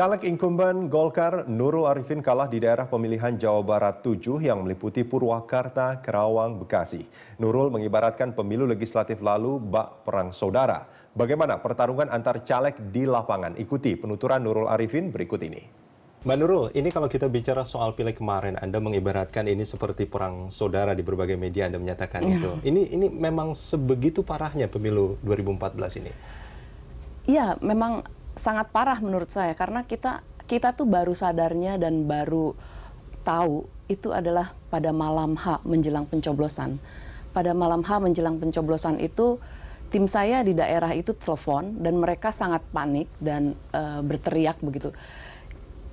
Caleg incumbent Golkar Nurul Arifin kalah di daerah pemilihan Jawa Barat 7 yang meliputi Purwakarta, Kerawang, Bekasi. Nurul mengibaratkan pemilu legislatif lalu bak perang saudara. Bagaimana pertarungan antar caleg di lapangan? Ikuti penuturan Nurul Arifin berikut ini. Mbak Nurul, ini kalau kita bicara soal pilek kemarin, Anda mengibaratkan ini seperti perang saudara di berbagai media Anda menyatakan ya. itu. Ini ini memang sebegitu parahnya pemilu 2014 ini. Iya, memang sangat parah menurut saya karena kita kita tuh baru sadarnya dan baru tahu itu adalah pada malam H menjelang pencoblosan. Pada malam H menjelang pencoblosan itu tim saya di daerah itu telepon dan mereka sangat panik dan uh, berteriak begitu.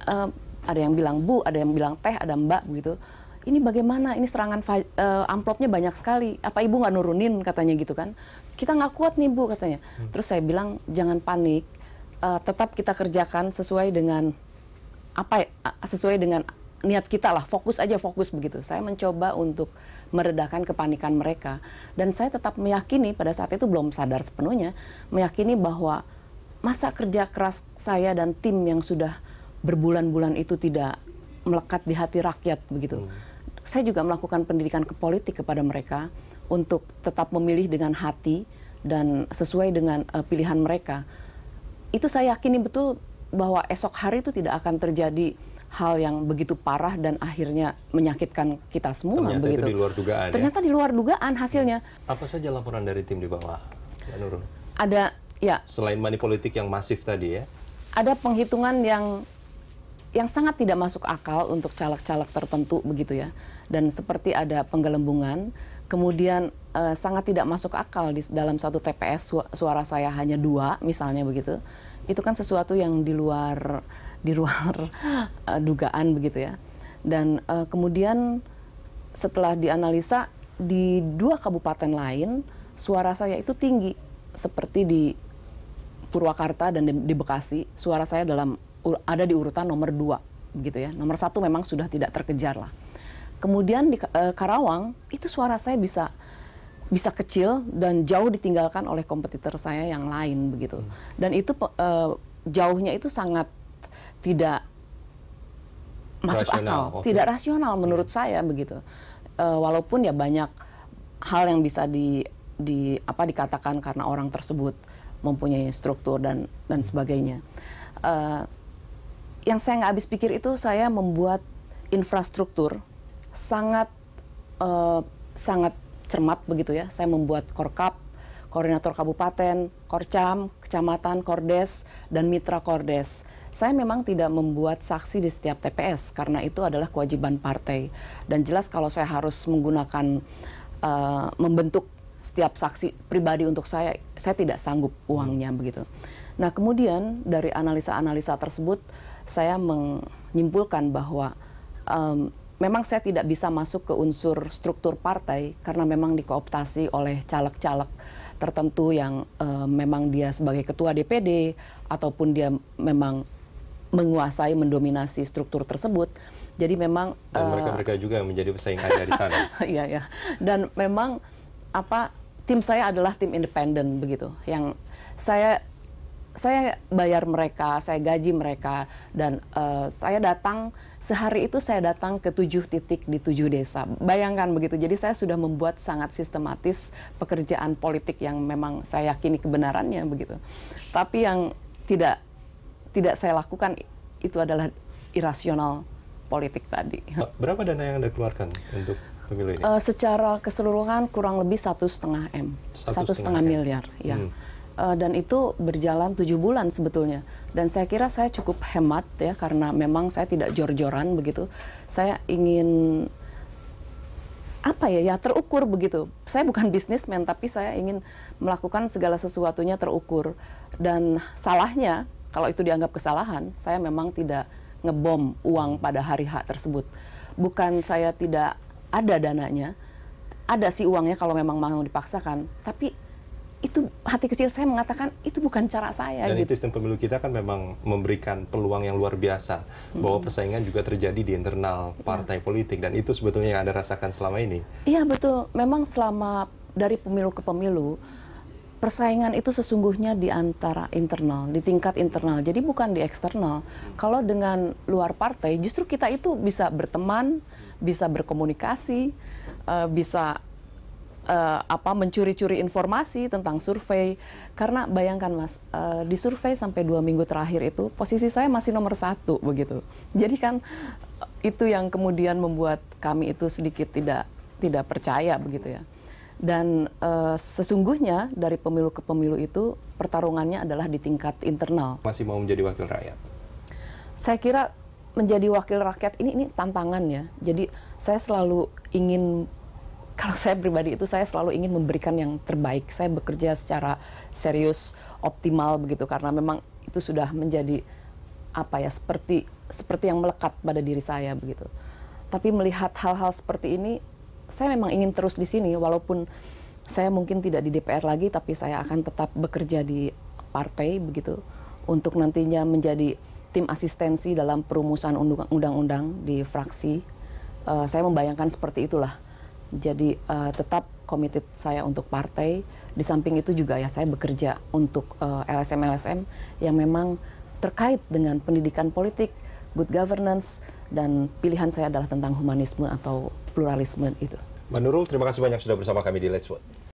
Uh, ada yang bilang Bu, ada yang bilang Teh, ada Mbak begitu. Ini bagaimana? Ini serangan uh, amplopnya banyak sekali. Apa Ibu nggak nurunin katanya gitu kan? Kita nggak kuat nih Bu katanya. Hmm. Terus saya bilang jangan panik, uh, tetap kita kerjakan sesuai dengan apa ya, sesuai dengan niat kita lah fokus aja fokus begitu saya mencoba untuk meredakan kepanikan mereka dan saya tetap meyakini pada saat itu belum sadar sepenuhnya meyakini bahwa masa kerja keras saya dan tim yang sudah berbulan-bulan itu tidak melekat di hati rakyat begitu hmm. saya juga melakukan pendidikan ke politik kepada mereka untuk tetap memilih dengan hati dan sesuai dengan uh, pilihan mereka itu saya yakini betul bahwa esok hari itu tidak akan terjadi hal yang begitu parah dan akhirnya menyakitkan kita semua ternyata begitu. Itu di luar dugaan. Ya? Ternyata ya? di luar dugaan hasilnya. Hmm. Apa saja laporan dari tim di bawah, Ya, Nurul? Ada ya. Selain money politik yang masif tadi ya. Ada penghitungan yang yang sangat tidak masuk akal untuk caleg-caleg tertentu begitu ya. Dan seperti ada penggelembungan, kemudian uh, sangat tidak masuk akal di dalam satu TPS suara saya hanya dua misalnya begitu itu kan sesuatu yang di luar di luar uh, dugaan begitu ya dan uh, kemudian setelah dianalisa di dua kabupaten lain suara saya itu tinggi seperti di Purwakarta dan di, di Bekasi suara saya dalam ada di urutan nomor dua begitu ya nomor satu memang sudah tidak terkejar lah kemudian di Karawang itu suara saya bisa bisa kecil dan jauh ditinggalkan oleh kompetitor saya yang lain begitu. Hmm. Dan itu uh, jauhnya itu sangat tidak masuk rasional. akal, okay. tidak rasional menurut hmm. saya begitu. Uh, walaupun ya banyak hal yang bisa di di apa dikatakan karena orang tersebut mempunyai struktur dan dan sebagainya. Uh, yang saya nggak habis pikir itu saya membuat infrastruktur sangat uh, sangat cermat begitu ya. Saya membuat korkap, koordinator kabupaten, korcam, kecamatan, kordes, dan mitra kordes. Saya memang tidak membuat saksi di setiap TPS karena itu adalah kewajiban partai. Dan jelas kalau saya harus menggunakan uh, membentuk setiap saksi pribadi untuk saya, saya tidak sanggup uangnya begitu. Nah kemudian dari analisa-analisa tersebut, saya menyimpulkan bahwa um, memang saya tidak bisa masuk ke unsur struktur partai karena memang dikooptasi oleh caleg-caleg tertentu yang uh, memang dia sebagai ketua DPD ataupun dia memang menguasai mendominasi struktur tersebut. Jadi memang dan mereka-mereka eh, uh, juga yang menjadi pesaing dari di sana. Iya ya. Dan memang apa tim saya adalah tim independen begitu yang saya saya bayar mereka, saya gaji mereka dan uh, saya datang Sehari itu saya datang ke tujuh titik di tujuh desa. Bayangkan begitu. Jadi saya sudah membuat sangat sistematis pekerjaan politik yang memang saya yakini kebenarannya begitu. Tapi yang tidak tidak saya lakukan itu adalah irasional politik tadi. Berapa dana yang anda keluarkan untuk pemilu ini? Uh, secara keseluruhan kurang lebih satu setengah m, satu setengah miliar, ya. Hmm Eh, dan itu berjalan tujuh bulan sebetulnya. Dan saya kira saya cukup hemat ya karena memang saya tidak jor-joran begitu. Saya ingin apa ya ya terukur begitu. Saya bukan bisnismen tapi saya ingin melakukan segala sesuatunya terukur. Dan salahnya kalau itu dianggap kesalahan, saya memang tidak ngebom uang pada hari H tersebut. Bukan saya tidak ada dananya, ada sih uangnya kalau memang mau dipaksakan, tapi itu hati kecil saya mengatakan itu bukan cara saya. Dan gitu. sistem pemilu kita kan memang memberikan peluang yang luar biasa hmm. bahwa persaingan juga terjadi di internal iya. partai ya. politik dan itu sebetulnya yang anda rasakan selama ini. Iya betul, memang selama dari pemilu ke pemilu persaingan itu sesungguhnya di antara internal, di tingkat internal. Jadi bukan di eksternal. Kalau dengan luar partai, justru kita itu bisa berteman, bisa berkomunikasi, eh, bisa uh, apa mencuri-curi informasi tentang survei karena bayangkan mas uh, di survei sampai dua minggu terakhir itu posisi saya masih nomor satu begitu jadi kan eh, itu yang kemudian membuat kami itu sedikit tidak tidak percaya begitu ya dan uh, sesungguhnya dari pemilu ke pemilu itu pertarungannya adalah di tingkat internal masih mau menjadi wakil rakyat saya kira menjadi wakil rakyat ini ini tantangan ya jadi saya selalu ingin kalau saya pribadi itu saya selalu ingin memberikan yang terbaik. Saya bekerja secara serius, optimal begitu karena memang itu sudah menjadi apa ya seperti seperti yang melekat pada diri saya begitu. Tapi melihat hal-hal seperti ini, saya memang ingin terus di sini walaupun saya mungkin tidak di DPR lagi tapi saya akan tetap bekerja di partai begitu untuk nantinya menjadi tim asistensi dalam perumusan undang-undang di fraksi. Uh, saya membayangkan seperti itulah jadi uh, tetap komited saya untuk partai. Di samping itu juga ya saya bekerja untuk eh, LSM-LSM uh, yang memang terkait dengan pendidikan politik, good governance, dan pilihan saya adalah tentang humanisme atau pluralisme itu. Menurut Nurul, terima kasih banyak sudah bersama kami di Let's Vote.